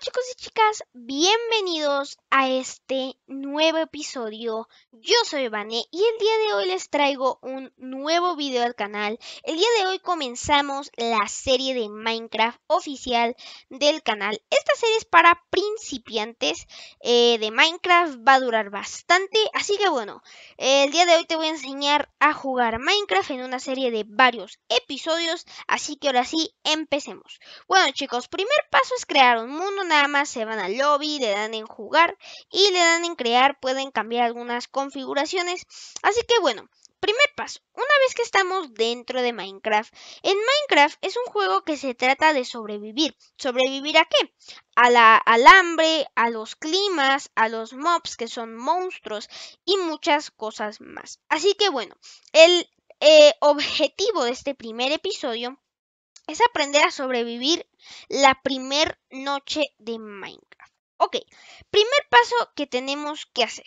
chicos y chicas, bienvenidos a este nuevo episodio. Yo soy Vané y el día de hoy les traigo un nuevo video al canal. El día de hoy comenzamos la serie de Minecraft oficial del canal. Esta serie es para principiantes eh, de Minecraft, va a durar bastante, así que bueno, el día de hoy te voy a enseñar a jugar Minecraft en una serie de varios episodios, así que ahora sí, empecemos. Bueno chicos, primer paso es crear un mundo Nada más se van al lobby, le dan en jugar y le dan en crear, pueden cambiar algunas configuraciones. Así que bueno, Primer paso, una vez que estamos dentro de Minecraft. En Minecraft es un juego que se trata de sobrevivir. ¿Sobrevivir a qué? A la, al hambre, a los climas, a los mobs que son monstruos y muchas cosas más. Así que bueno, el eh, objetivo de este primer episodio es aprender a sobrevivir la primer noche de Minecraft. Ok, primer paso que tenemos que hacer.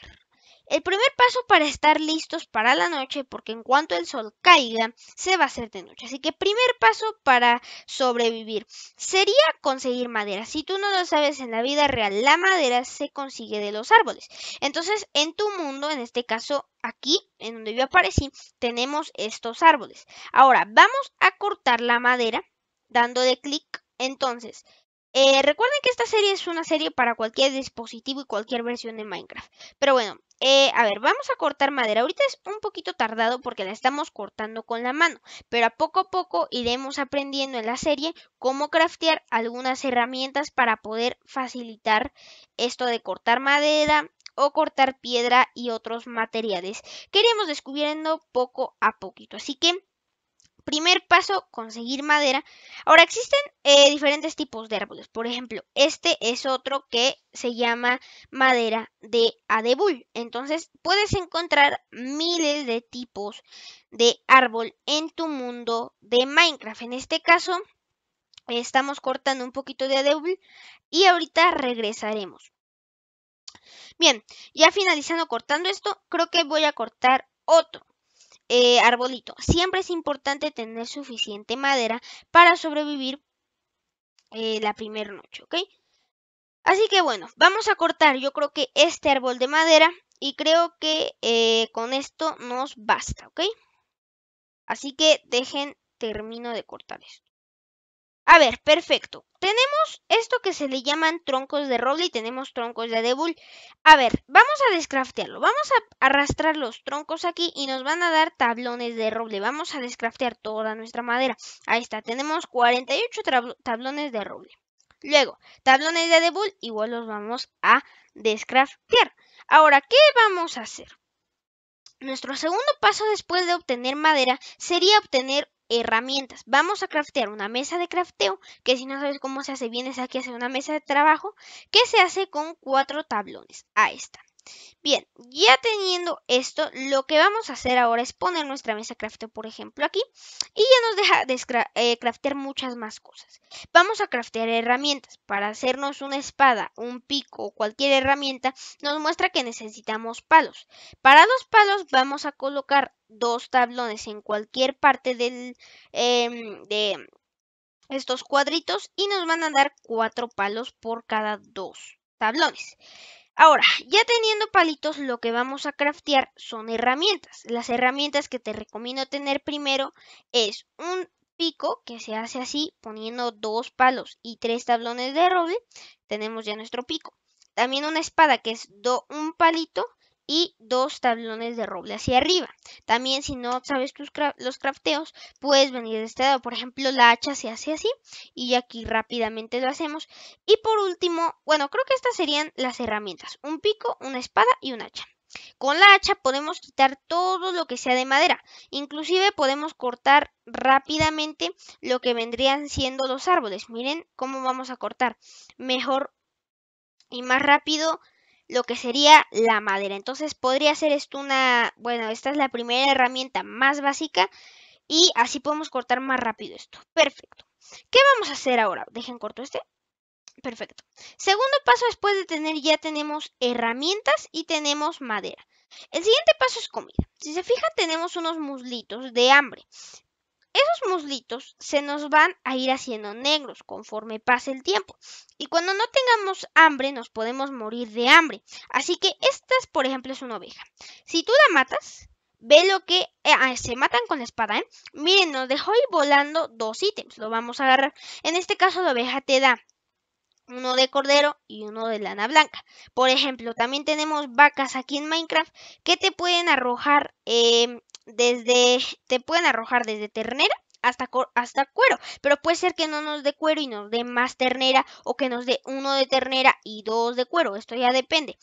El primer paso para estar listos para la noche, porque en cuanto el sol caiga, se va a hacer de noche. Así que primer paso para sobrevivir sería conseguir madera. Si tú no lo sabes, en la vida real la madera se consigue de los árboles. Entonces, en tu mundo, en este caso aquí, en donde yo aparecí, tenemos estos árboles. Ahora, vamos a cortar la madera dando de clic. Entonces, eh, recuerden que esta serie es una serie para cualquier dispositivo y cualquier versión de Minecraft. Pero bueno, eh, a ver, vamos a cortar madera. Ahorita es un poquito tardado porque la estamos cortando con la mano. Pero a poco a poco iremos aprendiendo en la serie cómo craftear algunas herramientas para poder facilitar esto de cortar madera o cortar piedra y otros materiales que iremos descubriendo poco a poquito. Así que Primer paso, conseguir madera. Ahora, existen eh, diferentes tipos de árboles. Por ejemplo, este es otro que se llama madera de adebul. Entonces, puedes encontrar miles de tipos de árbol en tu mundo de Minecraft. En este caso, estamos cortando un poquito de adebul y ahorita regresaremos. Bien, ya finalizando cortando esto, creo que voy a cortar otro eh, arbolito. Siempre es importante tener suficiente madera para sobrevivir eh, la primera noche, ¿ok? Así que bueno, vamos a cortar yo creo que este árbol de madera y creo que eh, con esto nos basta, ¿ok? Así que dejen, termino de cortar esto. A ver, perfecto. Tenemos esto que se le llaman troncos de roble y tenemos troncos de debul. A ver, vamos a descraftearlo. Vamos a arrastrar los troncos aquí y nos van a dar tablones de roble. Vamos a descraftear toda nuestra madera. Ahí está, tenemos 48 tablones de roble. Luego, tablones de debul igual los vamos a descraftear. Ahora, ¿qué vamos a hacer? Nuestro segundo paso después de obtener madera sería obtener herramientas. Vamos a craftear una mesa de crafteo, que si no sabes cómo se hace, vienes aquí a hacer una mesa de trabajo, que se hace con cuatro tablones. Ahí está. Bien, ya teniendo esto, lo que vamos a hacer ahora es poner nuestra mesa crafteo, por ejemplo, aquí. Y ya nos deja de eh, craftear muchas más cosas. Vamos a craftear herramientas. Para hacernos una espada, un pico o cualquier herramienta, nos muestra que necesitamos palos. Para los palos vamos a colocar dos tablones en cualquier parte em, de estos cuadritos y nos van a dar cuatro palos por cada dos tablones. Ahora, ya teniendo palitos, lo que vamos a craftear son herramientas. Las herramientas que te recomiendo tener primero es un pico que se hace así poniendo dos palos y tres tablones de roble. Tenemos ya nuestro pico. También una espada que es do, un palito y dos tablones de roble hacia arriba. También si no sabes tus los crafteos, puedes venir de este lado. Por ejemplo, la hacha se hace así y aquí rápidamente lo hacemos. Y por último, bueno, creo que estas serían las herramientas. Un pico, una espada y un hacha. Con la hacha podemos quitar todo lo que sea de madera. Inclusive podemos cortar rápidamente lo que vendrían siendo los árboles. Miren cómo vamos a cortar. Mejor y más rápido lo que sería la madera. Entonces podría ser esto una, bueno, esta es la primera herramienta más básica y así podemos cortar más rápido esto. Perfecto. ¿Qué vamos a hacer ahora? Dejen corto este. Perfecto. Segundo paso después de tener ya tenemos herramientas y tenemos madera. El siguiente paso es comida. Si se fijan tenemos unos muslitos de hambre. Esos muslitos se nos van a ir haciendo negros conforme pase el tiempo. Y cuando no tengamos hambre, nos podemos morir de hambre. Así que esta, por ejemplo, es una oveja. Si tú la matas, ve lo que eh, ah, se matan con la espada. ¿eh? Miren, nos dejó ir volando dos ítems. Lo vamos a agarrar. En este caso, la oveja te da uno de cordero y uno de lana blanca. Por ejemplo, también tenemos vacas aquí en Minecraft que te pueden arrojar em, desde, te pueden arrojar desde ternera hasta, hasta cuero, pero puede ser que no nos dé cuero y nos dé más ternera o que nos dé uno de ternera y dos de cuero, esto ya depende.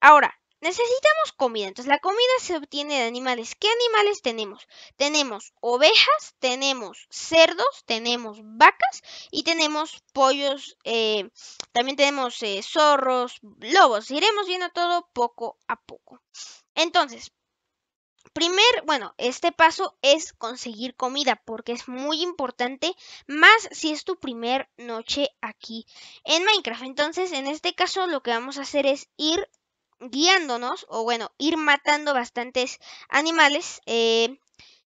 Ahora, necesitamos comida, entonces la comida se obtiene de animales. ¿Qué animales tenemos? Tenemos ovejas, tenemos cerdos, tenemos vacas y tenemos pollos, eh, también tenemos eh, zorros, lobos. Iremos viendo todo poco a poco. Entonces, Primer, bueno, este paso es conseguir comida porque es muy importante, más si es tu primer noche aquí en Minecraft. Entonces, en este caso lo que vamos a hacer es ir guiándonos o bueno, ir matando bastantes animales eh,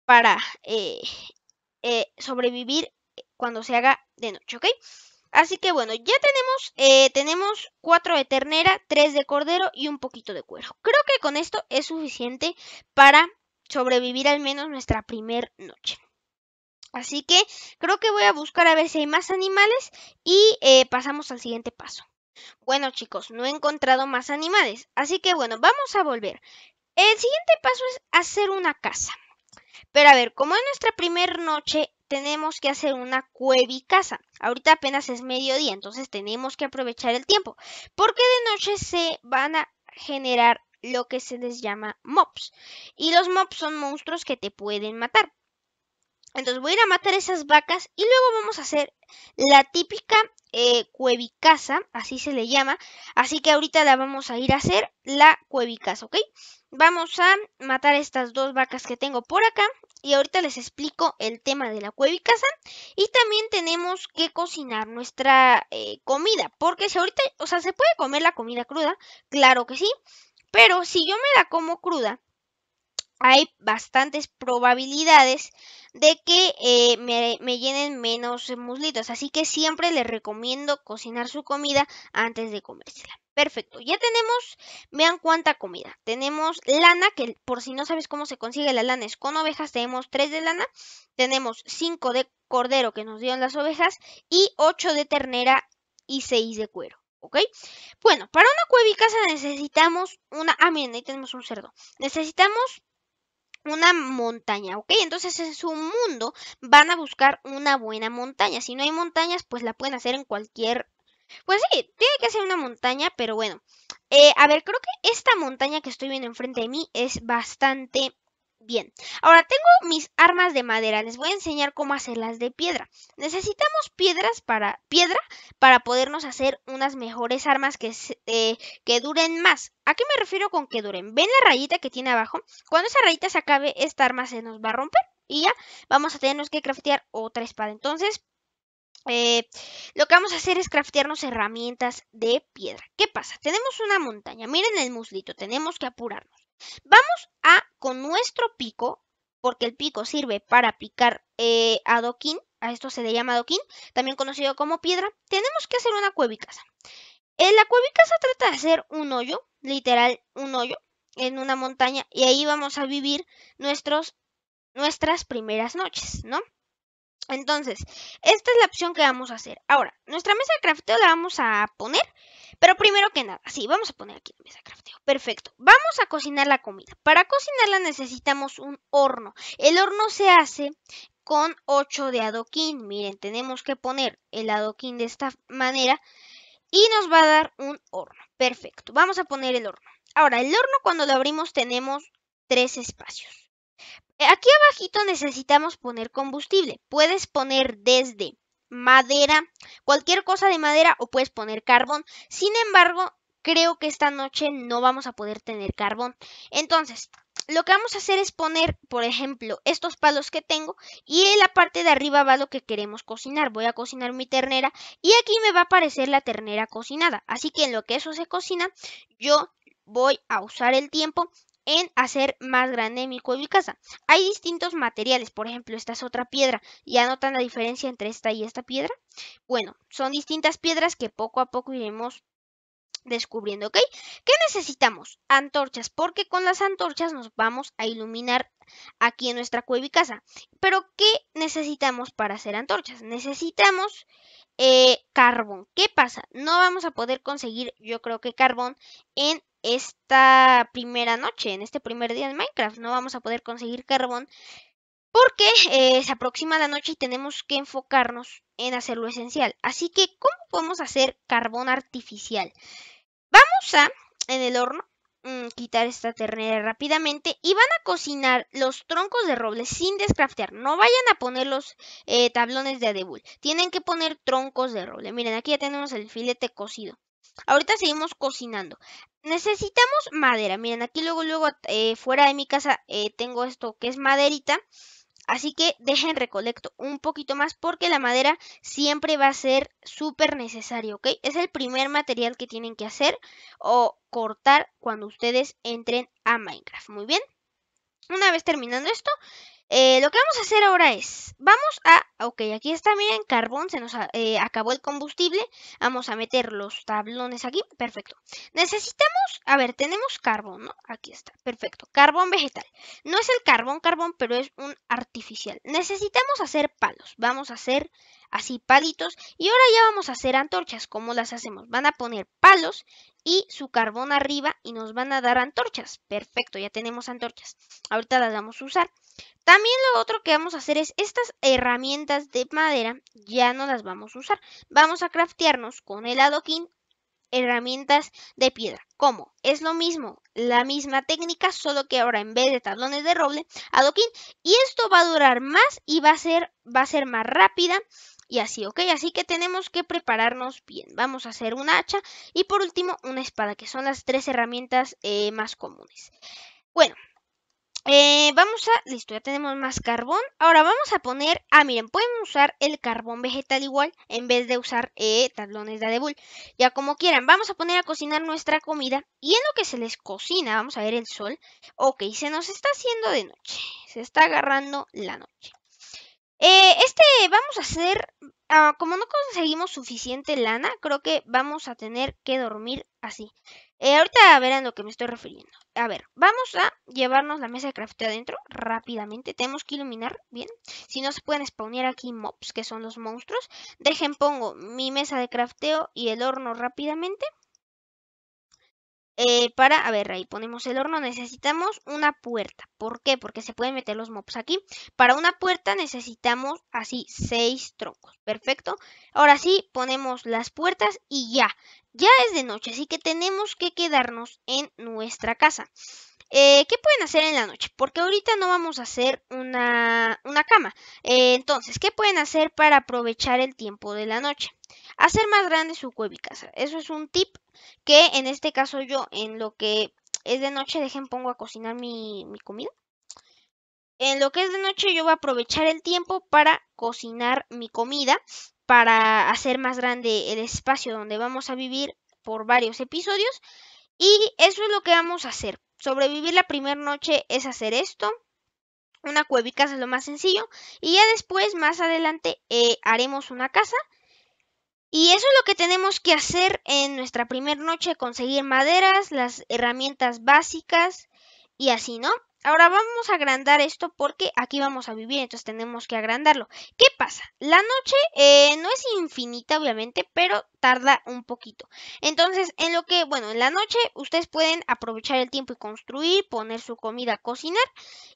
para eh, eh, sobrevivir cuando se haga de noche, ¿ok? Así que bueno, ya tenemos, eh, tenemos cuatro de ternera, tres de cordero y un poquito de cuero. Creo que con esto es suficiente para sobrevivir al menos nuestra primer noche. Así que creo que voy a buscar a ver si hay más animales y eh, pasamos al siguiente paso. Bueno chicos, no he encontrado más animales, así que bueno, vamos a volver. El siguiente paso es hacer una casa. Pero a ver, como es nuestra primera noche tenemos que hacer una cuevicasa. Ahorita apenas es mediodía, entonces tenemos que aprovechar el tiempo. Porque de noche se van a generar lo que se les llama mobs. Y los mobs son monstruos que te pueden matar. Entonces voy a ir a matar esas vacas y luego vamos a hacer la típica eh, cuevicaza, así se le llama. Así que ahorita la vamos a ir a hacer la cuevicasa, ¿ok? Vamos a matar estas dos vacas que tengo por acá y ahorita les explico el tema de la cueva y casa. Y también tenemos que cocinar nuestra eh, comida, porque si ahorita, o sea, se puede comer la comida cruda, claro que sí, pero si yo me la como cruda, hay bastantes probabilidades de que eh, me, me, llenen menos muslitos. Así que siempre les recomiendo cocinar su comida antes de comérsela. Perfecto, ya tenemos, vean cuánta comida. Tenemos lana, que por si no sabes cómo se consigue la lana es con ovejas, tenemos 3 de lana, tenemos 5 de cordero que nos dieron las ovejas y 8 de ternera y 6 de cuero. ¿Ok? Bueno, para una cuevicasa necesitamos una... Ah, miren, ahí tenemos un cerdo. Necesitamos una montaña, ¿ok? Entonces en su mundo van a buscar una buena montaña. Si no hay montañas, pues la pueden hacer en cualquier pues sí, tiene que ser una montaña, pero bueno. Eh, a ver, creo que esta montaña que estoy viendo enfrente de mí es bastante bien. Ahora tengo mis armas de madera. Les voy a enseñar cómo hacerlas de piedra. Necesitamos piedras para piedra para podernos hacer unas mejores armas que, eh, que duren más. ¿A qué me refiero con que duren? ¿Ven la rayita que tiene abajo? Cuando esa rayita se acabe, esta arma se nos va a romper. Y ya, vamos a tener que craftear otra espada. Entonces, eh, lo que vamos a hacer es craftearnos herramientas de piedra. ¿Qué pasa? Tenemos una montaña, miren el muslito, tenemos que apurarnos. Vamos a, con nuestro pico, porque el pico sirve para picar eh, adoquín, a esto se le llama adoquín, también conocido como piedra, tenemos que hacer una cuevicasa. En la cuevicasa trata de hacer un hoyo, literal un hoyo, en una montaña, y ahí vamos a vivir nuestras primeras noches, ¿no? Entonces, esta es la opción que vamos a hacer. Ahora, nuestra mesa de crafteo la vamos a poner, pero primero que nada, sí, vamos a poner aquí la mesa de crafteo. Perfecto. Vamos a cocinar la comida. Para cocinarla necesitamos un horno. El horno se hace con 8 de adoquín. Miren, tenemos que poner el adoquín de esta manera y nos va a dar un horno. Perfecto. Vamos a poner el horno. Ahora, el horno cuando lo abrimos tenemos tres espacios. Eh, aquí abajito necesitamos poner combustible. Puedes poner desde madera, cualquier cosa de madera o puedes poner carbón. Sin embargo, creo que esta noche no vamos a poder tener carbón. Entonces, lo que vamos a hacer es poner, por ejemplo, estos palos que tengo y en la parte de arriba va lo que queremos cocinar. Voy a cocinar mi ternera y aquí me va a aparecer la ternera cocinada. Así que en lo que eso se cocina, yo voy a usar el tiempo en hacer más grande mi cueva y casa. Hay distintos materiales, por ejemplo, esta es otra piedra. ¿Ya notan la diferencia entre esta y esta piedra? Bueno, son distintas piedras que poco a poco iremos descubriendo, ¿ok? ¿Qué necesitamos? Antorchas, porque con las antorchas nos vamos a iluminar aquí en nuestra cueva y casa. Pero, ¿qué necesitamos para hacer antorchas? Necesitamos eh, carbón. ¿Qué pasa? No vamos a poder conseguir, yo creo que carbón en esta primera noche, en este primer día de Minecraft. No vamos a poder conseguir carbón porque eh, se aproxima la noche y tenemos que enfocarnos en hacer lo esencial. Así que, ¿cómo podemos hacer carbón artificial? Vamos a, en el horno, mm, quitar esta ternera rápidamente y van a cocinar los troncos de roble sin descraftear. No vayan a poner los eh, tablones de adebul. Tienen que poner troncos de roble. Miren, aquí ya tenemos el filete cocido. Ahorita seguimos cocinando. Necesitamos madera. Miren, aquí luego, luego, eh, fuera de mi casa eh, tengo esto que es maderita. Así que dejen recolecto un poquito más porque la madera siempre va a ser súper necesario, ¿ok? Es el primer material que tienen que hacer o cortar cuando ustedes entren a Minecraft. Muy bien. Una vez terminando esto, eh, lo que vamos a hacer ahora es, vamos a, ok, aquí está, miren, carbón, se nos eh, acabó el combustible, vamos a meter los tablones aquí, perfecto. Necesitamos, a ver, tenemos carbón, ¿no? Aquí está, perfecto, carbón vegetal. No es el carbón, carbón, pero es un artificial. Necesitamos hacer palos, vamos a hacer así palitos. Y ahora ya vamos a hacer antorchas. ¿Cómo las hacemos? Van a poner palos y su carbón arriba y nos van a dar antorchas. Perfecto, ya tenemos antorchas. Ahorita las vamos a usar. También lo otro que vamos a hacer es estas herramientas de madera ya no las vamos a usar. Vamos a craftearnos con el adoquín herramientas de piedra. ¿Cómo? Es lo mismo, la misma técnica, solo que ahora en vez de tablones de roble, adoquín. Y esto va a durar más y va a ser, va a ser más rápida y así, ¿ok? Así que tenemos que prepararnos bien. Vamos a hacer un hacha y por último una espada, que son las tres herramientas eh, más comunes. Bueno, eh, vamos a... Listo, ya tenemos más carbón. Ahora vamos a poner... Ah, miren, pueden usar el carbón vegetal igual en vez de usar eh, tablones de adebul. Ya como quieran. Vamos a poner a cocinar nuestra comida. Y en lo que se les cocina, vamos a ver el sol. Ok, se nos está haciendo de noche. Se está agarrando la noche. Eh, este vamos a hacer, ah, como no conseguimos suficiente lana, creo que vamos a tener que dormir así. Eh, ahorita verán lo que me estoy refiriendo. A ver, vamos a llevarnos la mesa de crafteo adentro rápidamente. Tenemos que iluminar bien. Si no, se pueden spawnear aquí mobs, que son los monstruos. Dejen, pongo mi mesa de crafteo y el horno rápidamente. Eh, para, a ver, ahí ponemos el horno, necesitamos una puerta. ¿Por qué? Porque se pueden meter los mobs aquí. Para una puerta necesitamos así seis troncos. Perfecto. Ahora sí, ponemos las puertas y ya. Ya es de noche, así que tenemos que quedarnos en nuestra casa. Eh, ¿Qué pueden hacer en la noche? Porque ahorita no vamos a hacer una, una cama. Eh, entonces, ¿qué pueden hacer para aprovechar el tiempo de la noche? hacer más grande su casa... Eso es un tip que en este caso yo, en lo que es de noche, dejen pongo a cocinar mi, comida. En lo que es de noche yo voy a aprovechar el tiempo para cocinar mi comida, para hacer más grande el espacio donde vamos a vivir por varios episodios. Y eso es lo que vamos a hacer. Sobrevivir la primera noche es hacer esto. Una cuevica es lo más sencillo. Y ya después, más adelante, eh, haremos una casa y eso es lo que tenemos que hacer en nuestra primera noche, conseguir maderas, las herramientas básicas y así, ¿no? Ahora vamos a agrandar esto porque aquí vamos a vivir, entonces tenemos que agrandarlo. ¿Qué pasa? La noche eh, no es infinita, obviamente, pero tarda un poquito. Entonces, en lo que, bueno, en la noche ustedes pueden aprovechar el tiempo y construir, poner su comida cocinar.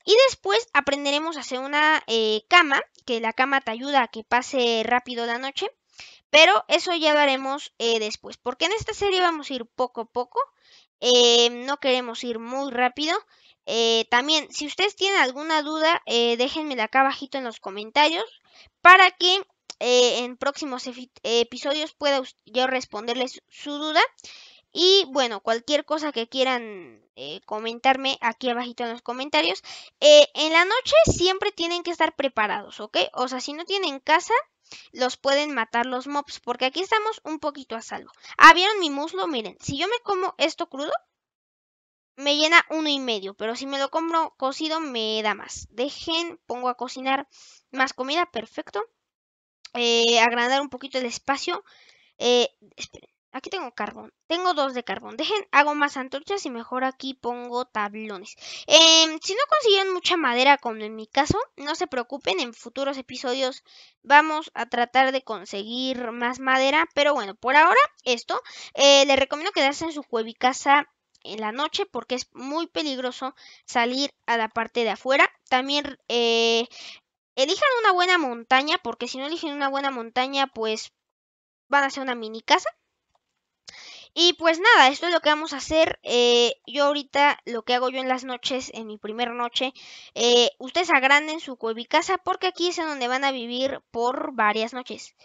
Y después aprenderemos a hacer una eh, cama, que la cama te ayuda a que pase rápido la noche. Pero eso ya veremos haremos eh, después, porque en esta serie vamos a ir poco a poco. Eh, no queremos ir muy rápido. Eh, también, si ustedes tienen alguna duda, déjenmela acá abajito en los comentarios para que en próximos episodios pueda yo responderles su duda. Y bueno, cualquier cosa que quieran comentarme aquí abajito en los comentarios. en la noche siempre tienen que estar preparados, ¿ok? O sea, si no tienen casa, los pueden matar los mobs, porque aquí estamos un poquito a salvo. Ah, ¿vieron mi muslo? Miren, si yo me como esto crudo, me llena uno y medio, pero si me lo compro cocido me da más. Dejen, pongo a cocinar más comida, perfecto. Eh, agrandar un poquito el espacio. Eh, esperen, Aquí tengo carbón. Tengo dos de carbón. Dejen, hago más antorchas y mejor aquí pongo tablones. Em, si no consiguieron mucha madera, como en mi caso, no se preocupen. En futuros episodios vamos a tratar de conseguir más madera. Pero bueno, por ahora esto. Eh, les recomiendo quedarse en su cuevicasa en la noche porque es muy peligroso salir a la parte de afuera. También eh, elijan una buena montaña porque si no eligen una buena montaña, pues van a ser una mini casa. Y pues nada, esto es lo que vamos a hacer. Eh, yo ahorita lo que hago yo en las noches, en mi primera noche, eh, ustedes agranden su cuevicasa porque aquí es en donde van a vivir por varias noches.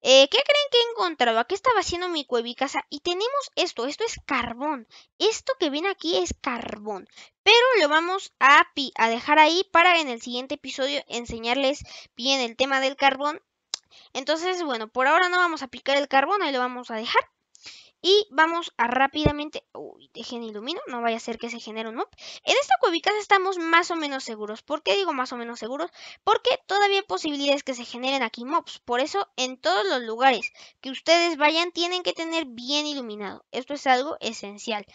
Eh, ¿Qué creen que he encontrado? Aquí estaba haciendo mi cuevicasa y tenemos esto, esto es carbón. Esto que viene aquí es carbón, pero lo vamos a, a dejar ahí para en el siguiente episodio enseñarles bien el tema del carbón. Entonces, bueno, por ahora no vamos a picar el carbón, ahí lo vamos a dejar. Y vamos a rápidamente... Uy, dejen ilumino, no vaya a ser que se genere un mob. En esta cuevitas estamos más o menos seguros. ¿Por qué digo más o menos seguros? Porque todavía hay posibilidades que se generen aquí mobs. Por eso, en todos los lugares que ustedes vayan, tienen que tener bien iluminado. Esto es algo esencial.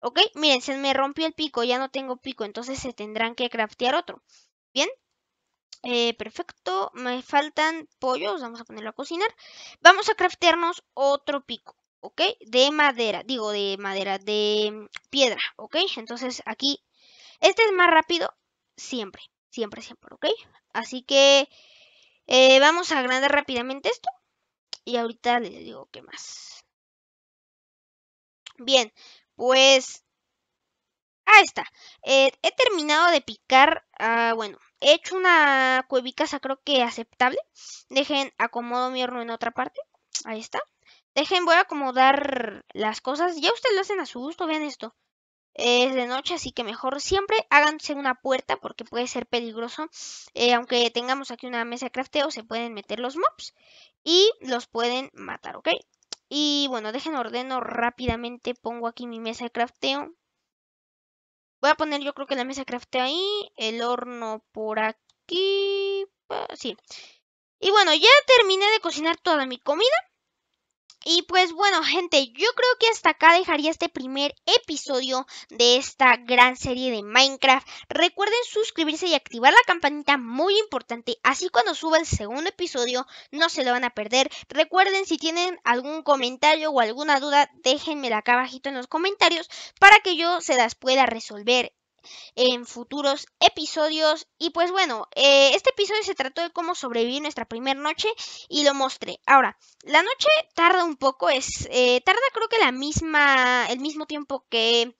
¿Ok? Miren, se me rompió el pico, ya no tengo pico, entonces se tendrán que craftear otro. Bien, eh, perfecto, me faltan pollos, vamos a ponerlo a cocinar. Vamos a craftearnos otro pico. ¿ok? De madera, digo de madera, de mm, piedra, ¿ok? Entonces aquí, este es más rápido siempre, siempre, siempre, ¿ok? Así que eh, vamos a agrandar rápidamente esto y ahorita les digo qué más. Bien, pues... Ahí está. Eh, he terminado de picar, ah, bueno, he hecho una cuevica, creo que aceptable. Dejen, acomodo mi horno en otra parte. Ahí está. Dejen, voy a acomodar las cosas. Ya ustedes lo hacen a su gusto, vean esto. Es de noche, así que mejor siempre háganse una puerta porque puede ser peligroso. Eh, aunque tengamos aquí una mesa de crafteo, se pueden meter los mobs y los pueden matar, ¿ok? Y bueno, dejen ordeno rápidamente. Pongo aquí mi mesa de crafteo. Voy a poner yo creo que la mesa de crafteo ahí. El horno por aquí. Eh, sí. Y bueno, ya terminé de cocinar toda mi comida. Y pues bueno, gente, yo creo que hasta acá dejaría este primer episodio de esta gran serie de Minecraft. Recuerden suscribirse y activar la campanita, muy importante. Así cuando suba el segundo episodio no se lo van a perder. Recuerden si tienen algún comentario o alguna duda, déjenmela acá abajito en los comentarios para que yo se las pueda resolver en futuros episodios. Y pues bueno, eh, este episodio se trató de cómo sobrevivir nuestra primera noche y lo mostré. Ahora, la noche tarda un poco, es eh, tarda creo que la misma, el mismo tiempo que,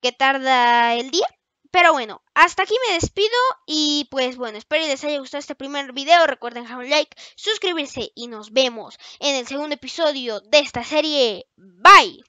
que tarda el día. Pero bueno, hasta aquí me despido y pues bueno, espero que les haya gustado este primer video. Recuerden dejar un like, suscribirse y nos vemos en el segundo episodio de esta serie. Bye.